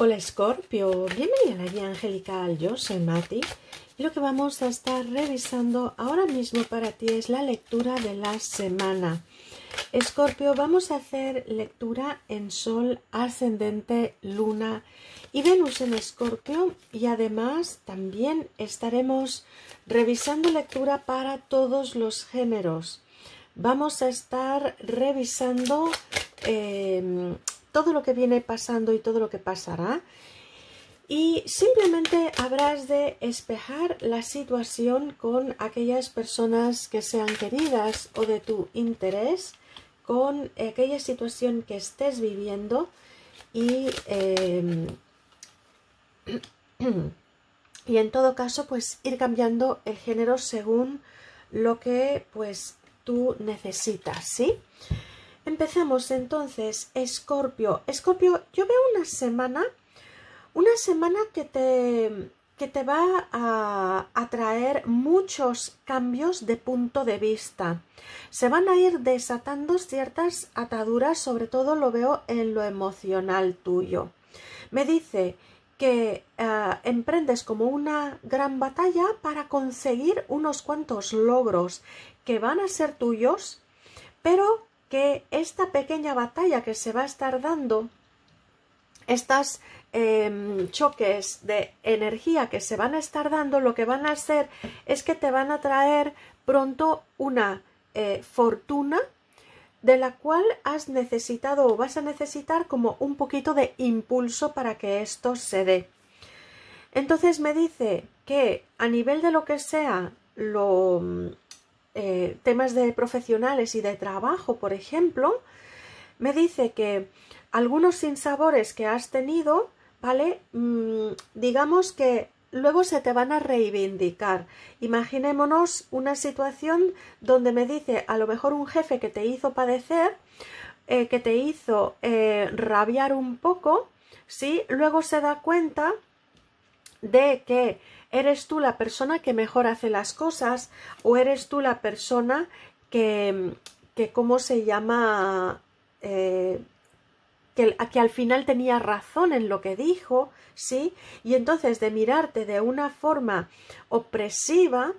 Hola Scorpio, bienvenida a la guía angelical, yo soy Mati y lo que vamos a estar revisando ahora mismo para ti es la lectura de la semana. Scorpio, vamos a hacer lectura en Sol, Ascendente, Luna y Venus en Escorpio y además también estaremos revisando lectura para todos los géneros. Vamos a estar revisando em, todo lo que viene pasando y todo lo que pasará. Y simplemente habrás de espejar la situación con aquellas personas que sean queridas o de tu interés, con aquella situación que estés viviendo y, em, y en todo caso pues ir cambiando el género según lo que pues tú necesitas, ¿sí? sí Empezamos entonces, Escorpio. Escorpio, yo veo una semana, una semana que te, que te va a, atraer muchos cambios de punto de vista. Se van a ir desatando ciertas ataduras, sobre todo lo veo en lo emocional tuyo. Me dice que eh, emprendes como una gran batalla para conseguir unos cuantos logros que van a ser tuyos, pero que esta pequeña batalla que se va a estar dando, estos em, choques de energía que se van a estar dando, lo que van a hacer es que te van a traer pronto una eh, fortuna de la cual has necesitado o vas a necesitar como un poquito de impulso para que esto se dé. Entonces me dice que a nivel de lo que sea lo eh, temas de profesionales y de trabajo, por ejemplo, me dice que algunos sinsabores que has tenido, ¿vale? Mm, digamos que luego se te van a reivindicar. Imaginémonos una situación donde me dice a lo mejor un jefe que te hizo padecer, eh, que te hizo eh, rabiar un poco, si Luego se da cuenta de que eres tú la persona que mejor hace las cosas o eres tú la persona que, que ¿cómo se llama? Eh, que, al final tenía razón en lo que dijo, ¿sí? Y entonces de mirarte de una forma opresiva,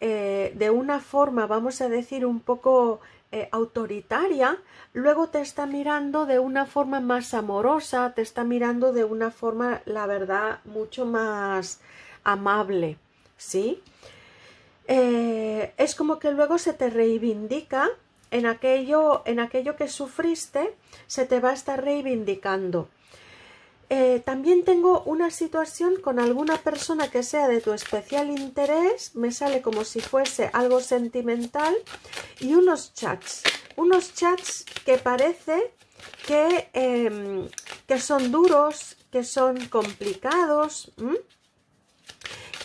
eh, de una forma, vamos a decir, un poco eh, autoritaria, luego te está mirando de una forma más amorosa, te está mirando de una forma, la verdad, mucho más amable, ¿sí? Eh, es como que luego se te reivindica en aquello, en aquello que sufriste, se te va a estar reivindicando. Eh, también tengo una situación con alguna persona que sea de tu especial interés, me sale como si fuese algo sentimental, y unos chats, unos chats que parece que, em, que son duros, que son complicados,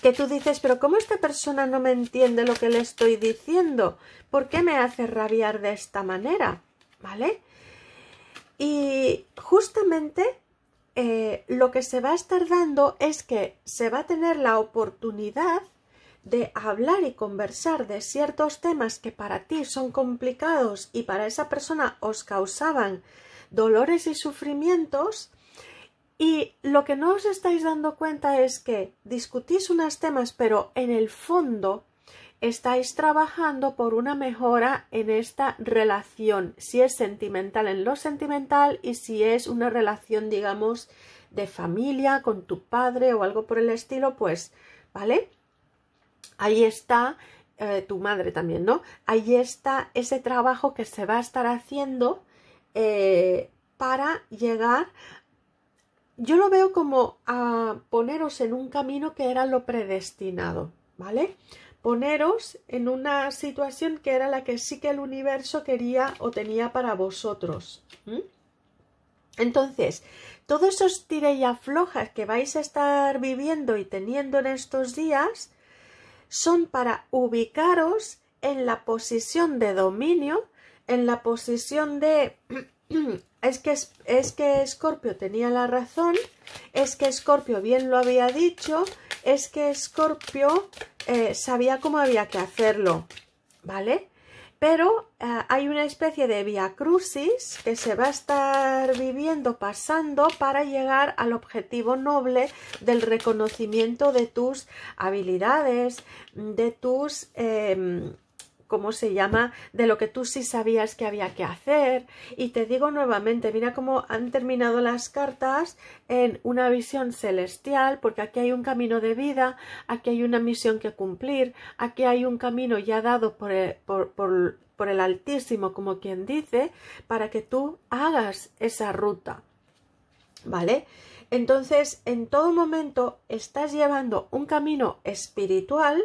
que tú dices, pero ¿cómo esta persona no me entiende lo que le estoy diciendo? ¿Por qué me hace rabiar de esta manera? ¿Vale? Y justamente eh, lo que se va a estar dando es que se va a tener la oportunidad de hablar y conversar de ciertos temas que para ti son complicados y para esa persona os causaban dolores y sufrimientos y lo que no os estáis dando cuenta es que discutís unos temas pero en el fondo estáis trabajando por una mejora en esta relación, si es sentimental en lo sentimental y si es una relación, digamos, de familia con tu padre o algo por el estilo, pues, ¿vale? Ahí está eh, tu madre también, ¿no? Ahí está ese trabajo que se va a estar haciendo eh, para llegar yo lo veo como a poneros en un camino que era lo predestinado, ¿vale? poneros en una situación que era la que sí que el universo quería o tenía para vosotros. Entonces, todos esos tire y aflojas que vais a estar viviendo y teniendo en estos días son para ubicaros en la posición de dominio, en la posición de es que es que Escorpio tenía la razón, es que Escorpio bien lo había dicho, es que Scorpio eh, sabía cómo había que hacerlo, ¿vale? Pero eh, hay una especie de via crucis que se va a estar viviendo, pasando para llegar al objetivo noble del reconocimiento de tus habilidades, de tus... Em, ¿cómo se llama? De lo que tú sí sabías que había que hacer. Y te digo nuevamente, mira cómo han terminado las cartas en una visión celestial, porque aquí hay un camino de vida, aquí hay una misión que cumplir, aquí hay un camino ya dado por, el, por el Altísimo, como quien dice, para que tú hagas esa ruta. ¿Vale? Entonces, en todo momento estás llevando un camino espiritual,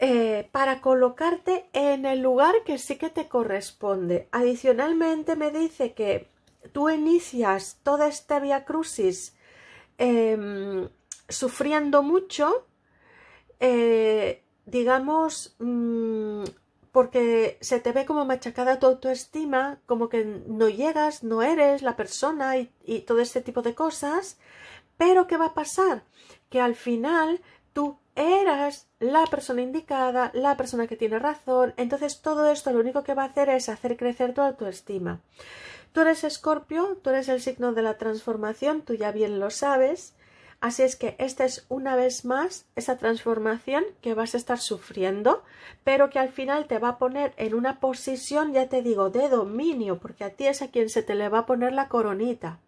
eh, para colocarte en el lugar que sí que te corresponde. Adicionalmente me dice que tú inicias toda esta via crucis em, sufriendo mucho, eh, digamos, mm, porque se te ve como machacada tu autoestima, como que no llegas, no eres la persona y todo este tipo de cosas. Pero ¿qué va a pasar? Que al final tú eras la persona indicada, la persona que tiene razón. Entonces todo esto lo único que va a hacer es hacer crecer tu autoestima. Tú eres escorpio, tú eres el signo de la transformación, tú ya bien lo sabes. Así es que esta es una vez más esa transformación que vas a estar sufriendo, pero que al final te va a poner en una posición, ya te digo, de dominio, porque a ti es a quien se te le va a poner la coronita.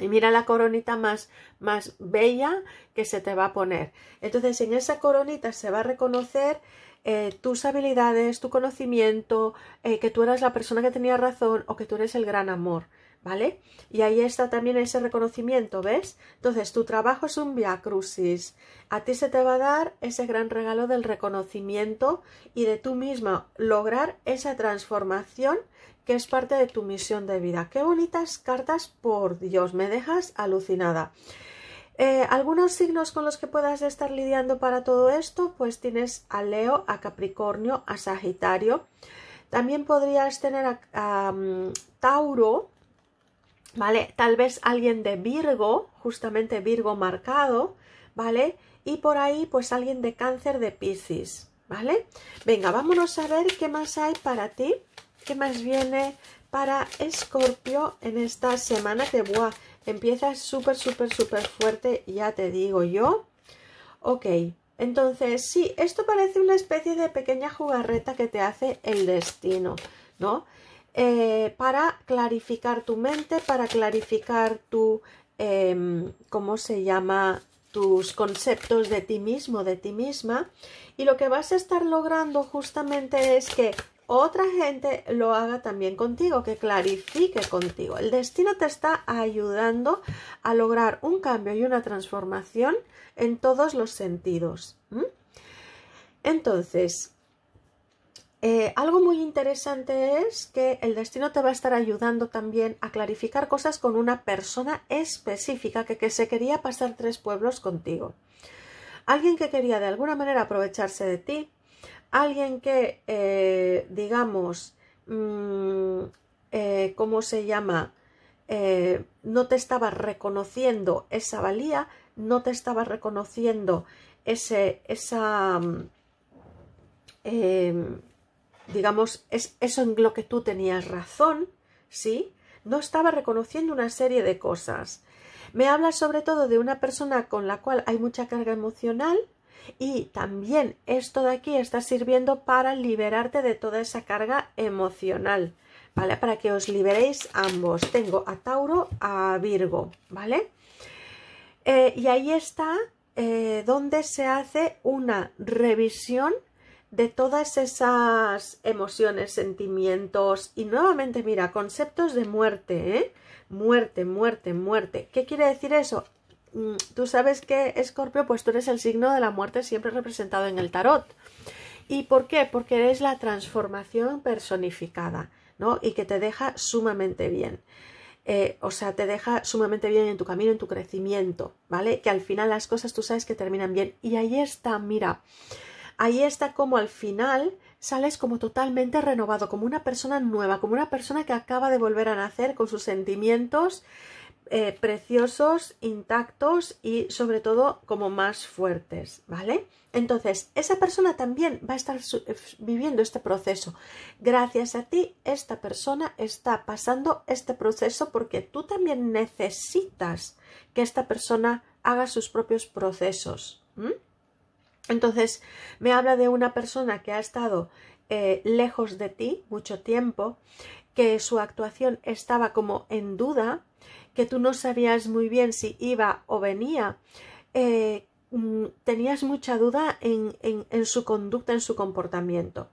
Y mira la coronita más, más bella que se te va a poner. Entonces en esa coronita se va a reconocer eh, tus habilidades, tu conocimiento, eh, que tú eras la persona que tenía razón o que tú eres el gran amor. ¿vale? Y ahí está también ese reconocimiento, ¿ves? Entonces, tu trabajo es un via crucis. A ti se te va a dar ese gran regalo del reconocimiento y de tú misma lograr esa transformación que es parte de tu misión de vida. Qué bonitas cartas, por Dios, me dejas alucinada. Eh, algunos signos con los que puedas estar lidiando para todo esto, pues tienes a Leo, a Capricornio, a Sagitario. También podrías tener a, mm, Tauro, ¿vale? Tal vez alguien de Virgo, justamente Virgo marcado, ¿vale? Y por ahí, pues alguien de cáncer de Piscis, ¿vale? Venga, vámonos a ver qué más hay para ti, qué más viene para Escorpio en esta semana que, buah, empieza súper, súper, súper fuerte, ya te digo yo. Ok, entonces sí, esto parece una especie de pequeña jugarreta que te hace el destino, ¿no? Eh, para clarificar tu mente, para clarificar tu, em, ¿cómo se llama? tus conceptos de ti mismo, de ti misma, y lo que vas a estar logrando justamente es que otra gente lo haga también contigo, que clarifique contigo. El destino te está ayudando a lograr un cambio y una transformación en todos los sentidos. Entonces, eh, algo muy interesante es que el destino te va a estar ayudando también a clarificar cosas con una persona específica que, se quería pasar tres pueblos contigo. Alguien que quería de alguna manera aprovecharse de ti, alguien que, eh, digamos, mm, eh, ¿cómo se llama? no te estaba reconociendo esa valía, no te estaba reconociendo ese, esa... Mm, em, digamos, es eso en lo que tú tenías razón, ¿sí? No estaba reconociendo una serie de cosas. Me habla sobre todo de una persona con la cual hay mucha carga emocional y también esto de aquí está sirviendo para liberarte de toda esa carga emocional, ¿vale? Para que os liberéis ambos. Tengo a Tauro, a Virgo, ¿vale? Eh, y ahí está eh, donde se hace una revisión de todas esas emociones, sentimientos y nuevamente, mira, conceptos de muerte, ¿eh? Muerte, muerte, muerte. ¿Qué quiere decir eso? Mm, tú sabes que, Escorpio, pues tú eres el signo de la muerte siempre representado en el tarot. ¿Y por qué? Porque eres la transformación personificada, ¿no? Y que te deja sumamente bien. Eh, o sea, te deja sumamente bien en tu camino, en tu crecimiento, ¿vale? Que al final las cosas tú sabes que terminan bien. Y ahí está, mira ahí está como al final sales como totalmente renovado, como una persona nueva, como una persona que acaba de volver a nacer con sus sentimientos eh, preciosos, intactos y sobre todo como más fuertes, ¿vale? Entonces, esa persona también va a estar eh, viviendo este proceso. Gracias a ti, esta persona está pasando este proceso porque tú también necesitas que esta persona haga sus propios procesos. Entonces me habla de una persona que ha estado eh, lejos de ti mucho tiempo, que su actuación estaba como en duda, que tú no sabías muy bien si iba o venía, eh, mm, tenías mucha duda en, en su conducta, en su comportamiento.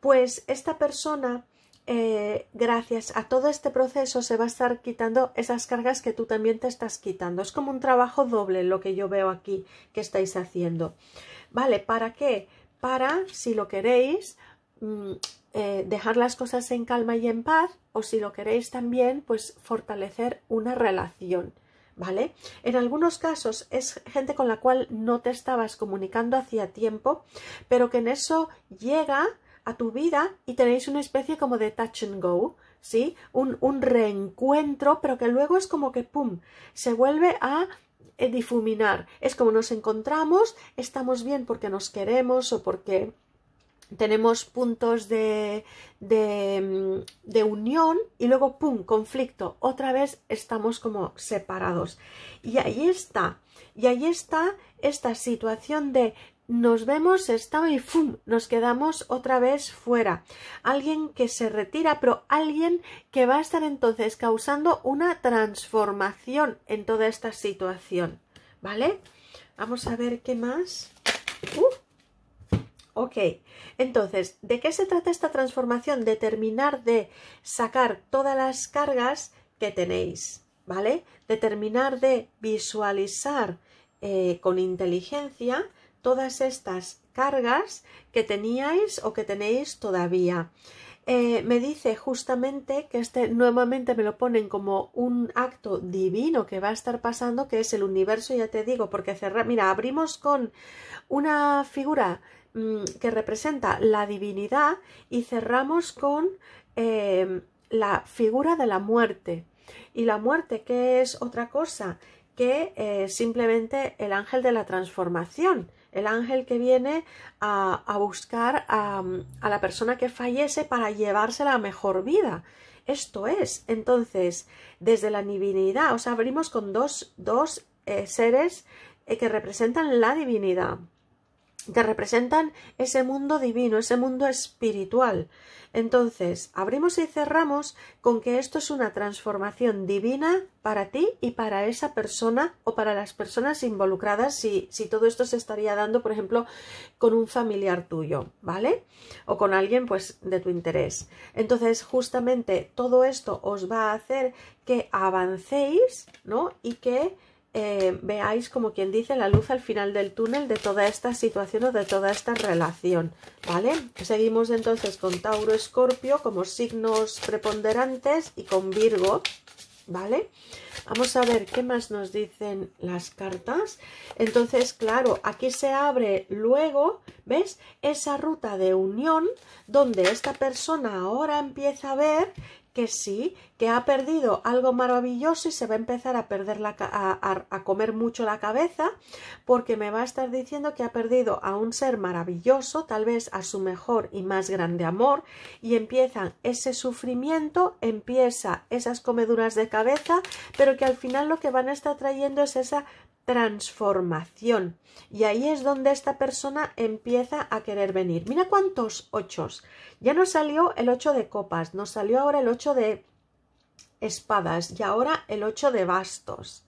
Pues esta persona eh, gracias a todo este proceso se va a estar quitando esas cargas que tú también te estás quitando. Es como un trabajo doble lo que yo veo aquí que estáis haciendo. ¿Vale? ¿Para qué? Para, si lo queréis, mm, eh, dejar las cosas en calma y en paz o si lo queréis también, pues fortalecer una relación. ¿Vale? En algunos casos es gente con la cual no te estabas comunicando hacía tiempo, pero que en eso llega a tu vida y tenéis una especie como de touch and go, ¿sí? Un, reencuentro, pero que luego es como que, ¡pum!, se vuelve a eh, difuminar. Es como nos encontramos, estamos bien porque nos queremos o porque tenemos puntos de, de, mm, de, unión y luego, ¡pum!, conflicto. Otra vez estamos como separados. Y ahí está, y ahí está esta situación de nos vemos, estaba y ¡fum! Nos quedamos otra vez fuera. Alguien que se retira, pero alguien que va a estar entonces causando una transformación en toda esta situación. ¿Vale? Vamos a ver qué más. Uh. Ok, entonces, ¿de qué se trata esta transformación? De terminar de sacar todas las cargas que tenéis, ¿vale? De terminar de visualizar eh, con inteligencia todas estas cargas que teníais o que tenéis todavía. Eh, me dice justamente que este nuevamente me lo ponen como un acto divino que va a estar pasando, que es el universo, ya te digo, porque mira, abrimos con una figura mm, que representa la divinidad y cerramos con eh, la figura de la muerte. Y la muerte, que es otra cosa que eh, simplemente el ángel de la transformación el ángel que viene a, buscar a, la persona que fallece para llevarse la mejor vida. Esto es, entonces, desde la divinidad, os abrimos con dos, dos eh, seres eh, que representan la divinidad que representan ese mundo divino, ese mundo espiritual. Entonces, abrimos y cerramos con que esto es una transformación divina para ti y para esa persona o para las personas involucradas si, todo esto se estaría dando, por ejemplo, con un familiar tuyo, ¿vale? O con alguien, pues, de tu interés. Entonces, justamente todo esto os va a hacer que avancéis, ¿no? Y que eh, veáis, como quien dice, la luz al final del túnel de toda esta situación o de toda esta relación, ¿vale? Seguimos entonces con Tauro Escorpio como signos preponderantes y con Virgo, ¿vale? Vamos a ver qué más nos dicen las cartas. Entonces, claro, aquí se abre luego, ¿ves? Esa ruta de unión donde esta persona ahora empieza a ver que sí, que ha perdido algo maravilloso y se va a empezar a perder la, a, a, comer mucho la cabeza porque me va a estar diciendo que ha perdido a un ser maravilloso, tal vez a su mejor y más grande amor y empiezan ese sufrimiento, empieza esas comeduras de cabeza, pero que al final lo que van a estar trayendo es esa transformación. Y ahí es donde esta persona empieza a querer venir. Mira cuántos ochos. Ya nos salió el ocho de copas, nos salió ahora el ocho de espadas y ahora el ocho de bastos.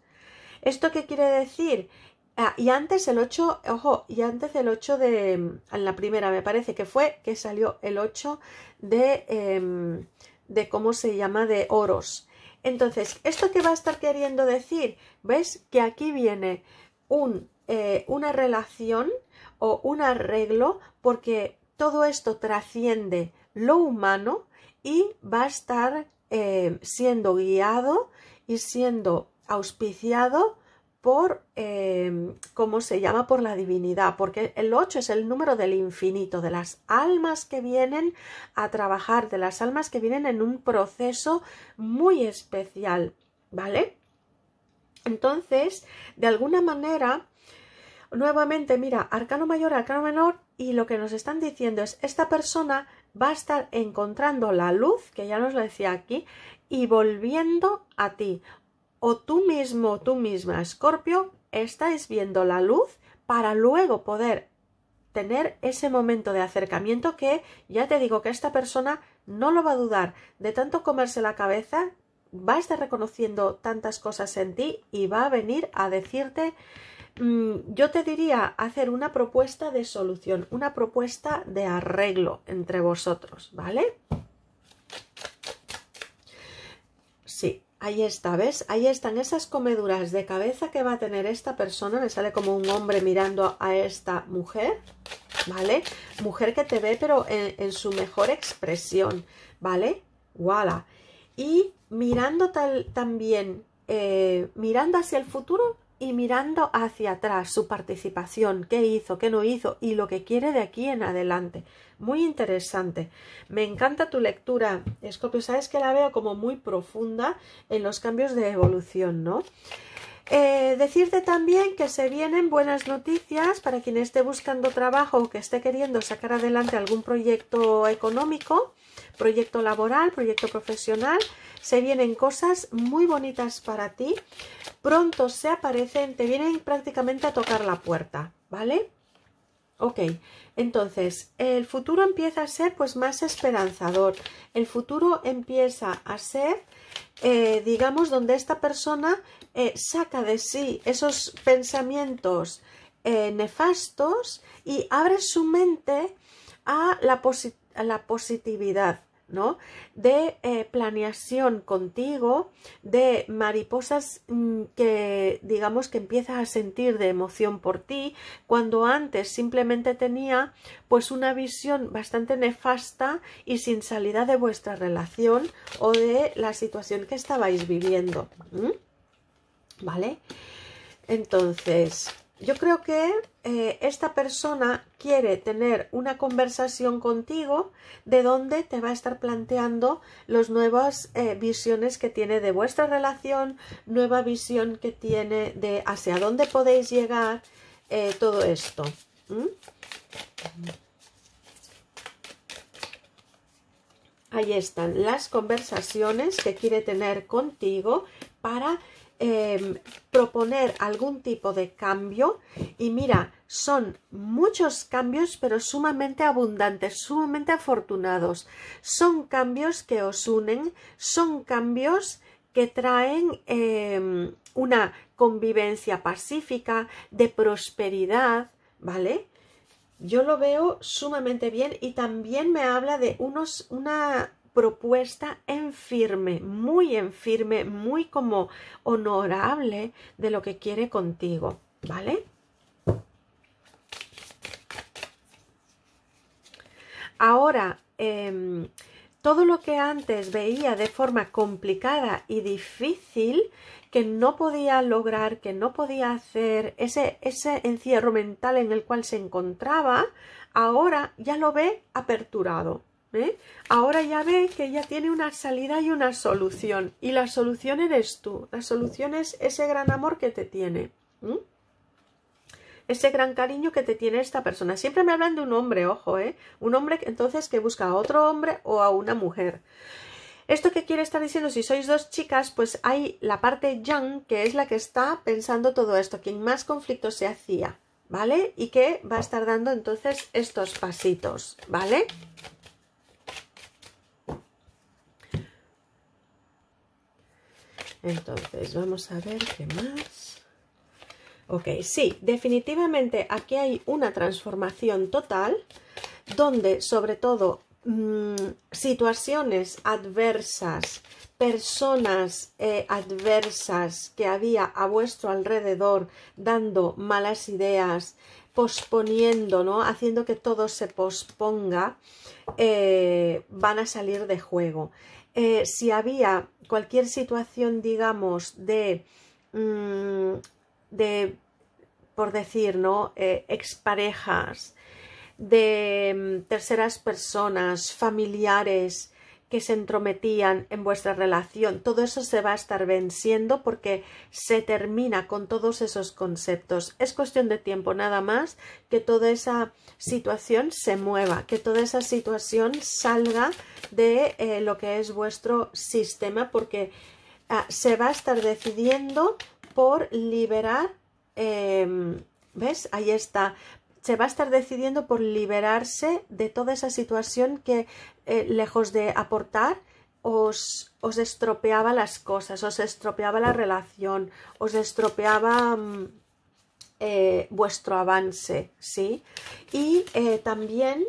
¿Esto qué quiere decir? Ah, y antes el 8, ojo, y antes el 8 de, mm, en la primera me parece que fue, que salió el 8 de, em, de ¿cómo se llama? De oros. Entonces, ¿esto qué va a estar queriendo decir? ¿Ves? Que aquí viene eh, una relación o un arreglo porque todo esto trasciende lo humano y va a estar eh, siendo guiado y siendo auspiciado por, em, ¿cómo se llama? Por la divinidad, porque el 8 es el número del infinito, de las almas que vienen a trabajar, de las almas que vienen en un proceso muy especial, ¿vale? Entonces, de alguna manera, nuevamente, mira, arcano mayor, arcano menor, y lo que nos están diciendo es, esta persona va a estar encontrando la luz, que ya nos lo decía aquí, y volviendo a ti o tú mismo, tú misma, Escorpio, estáis viendo la luz para luego poder tener ese momento de acercamiento que ya te digo que esta persona no lo va a dudar. De tanto comerse la cabeza, va a estar reconociendo tantas cosas en ti y va a venir a decirte mm, yo te diría hacer una propuesta de solución, una propuesta de arreglo entre vosotros, ¿vale? Sí, Ahí está, ¿ves? Ahí están esas comeduras de cabeza que va a tener esta persona. Me sale como un hombre mirando a esta mujer, ¿vale? Mujer que te ve, pero en, su mejor expresión, ¿vale? ¡Wala! Y mirando tal, también, eh, mirando hacia el futuro, y mirando hacia atrás su participación, qué hizo, qué no hizo y lo que quiere de aquí en adelante. Muy interesante. Me encanta tu lectura, Escorpio. Sabes que la veo como muy profunda en los cambios de evolución, ¿no? Eh, decirte también que se vienen buenas noticias para quien esté buscando trabajo o que esté queriendo sacar adelante algún proyecto económico proyecto laboral, proyecto profesional. Se vienen cosas muy bonitas para ti. Pronto se aparecen, te vienen prácticamente a tocar la puerta, ¿vale? Ok, entonces el futuro empieza a ser pues más esperanzador. El futuro empieza a ser, eh, digamos, donde esta persona eh, saca de sí esos pensamientos eh, nefastos y abre su mente a la, posición, la positividad, ¿no? De eh, planeación contigo, de mariposas mm, que digamos que empiezas a sentir de emoción por ti, cuando antes simplemente tenía pues una visión bastante nefasta y sin salida de vuestra relación o de la situación que estabais viviendo. ¿Vale? Entonces, yo creo que eh, esta persona quiere tener una conversación contigo de dónde te va a estar planteando las nuevas eh, visiones que tiene de vuestra relación, nueva visión que tiene de hacia dónde podéis llegar, eh, todo esto. Ahí están las conversaciones que quiere tener contigo para Em, proponer algún tipo de cambio y mira, son muchos cambios pero sumamente abundantes, sumamente afortunados. Son cambios que os unen, son cambios que traen em, una convivencia pacífica, de prosperidad, ¿vale? Yo lo veo sumamente bien y también me habla de unos, una, propuesta en firme, muy en firme, muy como honorable de lo que quiere contigo, ¿vale? Ahora, em, todo lo que antes veía de forma complicada y difícil, que no podía lograr, que no podía hacer, ese, ese encierro mental en el cual se encontraba, ahora ya lo ve aperturado ¿Eh? Ahora ya ve que ya tiene una salida y una solución. Y la solución eres tú. La solución es ese gran amor que te tiene. Ese gran cariño que te tiene esta persona. Siempre me hablan de un hombre, ojo, ¿eh? Un hombre entonces que busca a otro hombre o a una mujer. Esto que quiere estar diciendo, si sois dos chicas, pues hay la parte yang, que es la que está pensando todo esto, quien más conflicto se hacía, ¿vale? Y que va a estar dando entonces estos pasitos, ¿vale? Entonces, vamos a ver qué más. Ok, sí, definitivamente aquí hay una transformación total donde sobre todo mm, situaciones adversas, personas eh, adversas que había a vuestro alrededor dando malas ideas, posponiendo, ¿no? Haciendo que todo se posponga, eh, van a salir de juego. Eh, si había cualquier situación, digamos, de, mm, de por decir, ¿no? Eh, exparejas, de mm, terceras personas, familiares, que se entrometían en vuestra relación, todo eso se va a estar venciendo porque se termina con todos esos conceptos. Es cuestión de tiempo nada más que toda esa situación se mueva, que toda esa situación salga de eh, lo que es vuestro sistema porque ah, se va a estar decidiendo por liberar em, ¿Ves? Ahí está se va a estar decidiendo por liberarse de toda esa situación que, eh, lejos de aportar, os, estropeaba las cosas, os estropeaba la relación, os estropeaba mm, eh, vuestro avance, ¿sí? Y eh, también,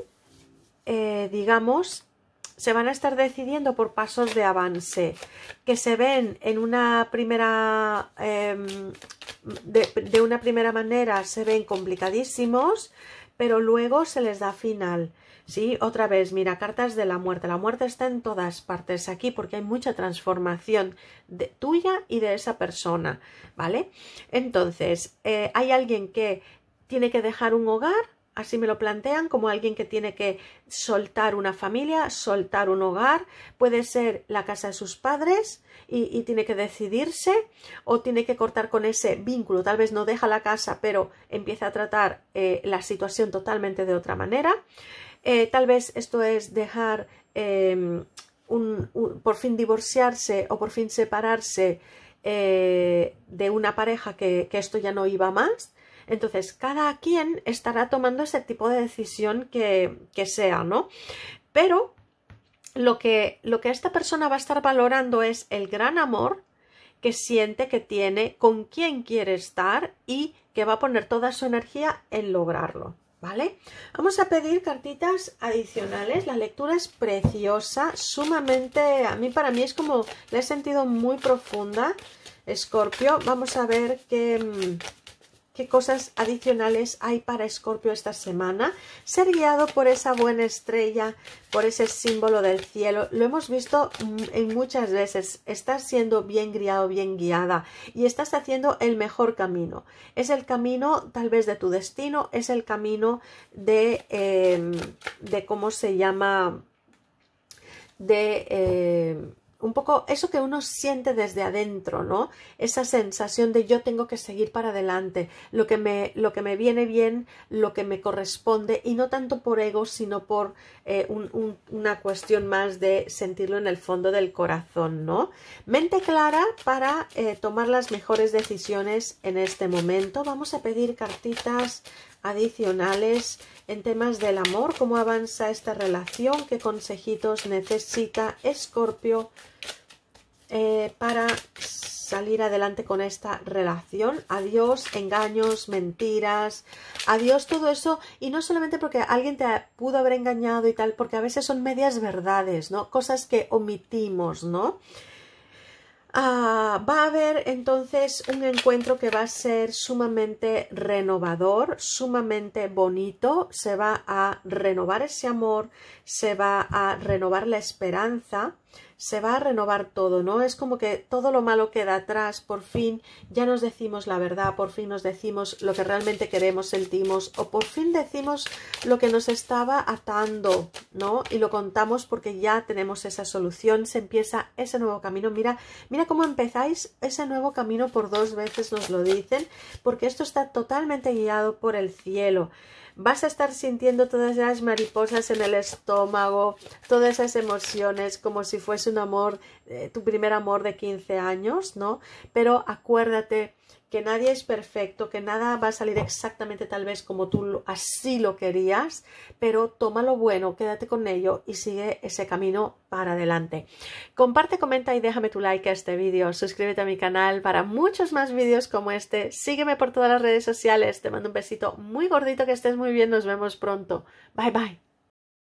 digamos, se van a estar decidiendo por pasos de avance que se ven en una primera em, de, una primera manera se ven complicadísimos pero luego se les da final sí otra vez mira cartas de la muerte la muerte está en todas partes aquí porque hay mucha transformación de, tuya y de esa persona vale entonces eh, hay alguien que tiene que dejar un hogar Así me lo plantean como alguien que tiene que soltar una familia, soltar un hogar, puede ser la casa de sus padres y, tiene que decidirse o tiene que cortar con ese vínculo. Tal vez no deja la casa, pero empieza a tratar eh, la situación totalmente de otra manera. Eh, tal vez esto es dejar em, por fin divorciarse o por fin separarse eh, de una pareja que esto ya no iba más entonces, cada quien estará tomando ese tipo de decisión que, que sea, ¿no? Pero lo que, lo que esta persona va a estar valorando es el gran amor que siente que tiene, con quién quiere estar y que va a poner toda su energía en lograrlo. ¿Vale? Vamos a pedir cartitas adicionales. La lectura es preciosa, sumamente, a mí para mí es como, la he sentido muy profunda, Escorpio. Vamos a ver qué, mm, qué cosas adicionales hay para Escorpio esta semana. Ser guiado por esa buena estrella, por ese símbolo del cielo. Lo hemos visto mm, en muchas veces. Estás siendo bien guiado, bien guiada y estás haciendo el mejor camino. Es el camino tal vez de tu destino, es el camino de, em, de cómo se llama, de... Em, un poco eso que uno siente desde adentro, ¿no? Esa sensación de yo tengo que seguir para adelante, lo que me, lo que me viene bien, lo que me corresponde, y no tanto por ego, sino por eh, una cuestión más de sentirlo en el fondo del corazón, ¿no? Mente clara para eh, tomar las mejores decisiones en este momento. Vamos a pedir cartitas adicionales en temas del amor, cómo avanza esta relación, qué consejitos necesita Escorpio eh, para salir adelante con esta relación. Adiós, engaños, mentiras, adiós todo eso. Y no solamente porque alguien te pudo haber engañado y tal, porque a veces son medias verdades, ¿no? Cosas que omitimos, ¿no? Ah, va a haber entonces un encuentro que va a ser sumamente renovador, sumamente bonito. Se va a renovar ese amor, se va a renovar la esperanza, se va a renovar todo, ¿no? Es como que todo lo malo queda atrás, por fin ya nos decimos la verdad, por fin nos decimos lo que realmente queremos, sentimos, o por fin decimos lo que nos estaba atando, ¿no? Y lo contamos porque ya tenemos esa solución, se empieza ese nuevo camino. Mira, mira cómo empezáis ese nuevo camino por dos veces, nos lo dicen, porque esto está totalmente guiado por el cielo vas a estar sintiendo todas esas mariposas en el estómago, todas esas emociones como si fuese un amor, eh, tu primer amor de 15 años, ¿no? Pero acuérdate que nadie es perfecto, que nada va a salir exactamente tal vez como tú así lo querías, pero toma lo bueno, quédate con ello y sigue ese camino para adelante. Comparte, comenta y déjame tu like a este vídeo, suscríbete a mi canal para muchos más vídeos como este, sígueme por todas las redes sociales, te mando un besito muy gordito, que estés muy bien, nos vemos pronto. Bye bye.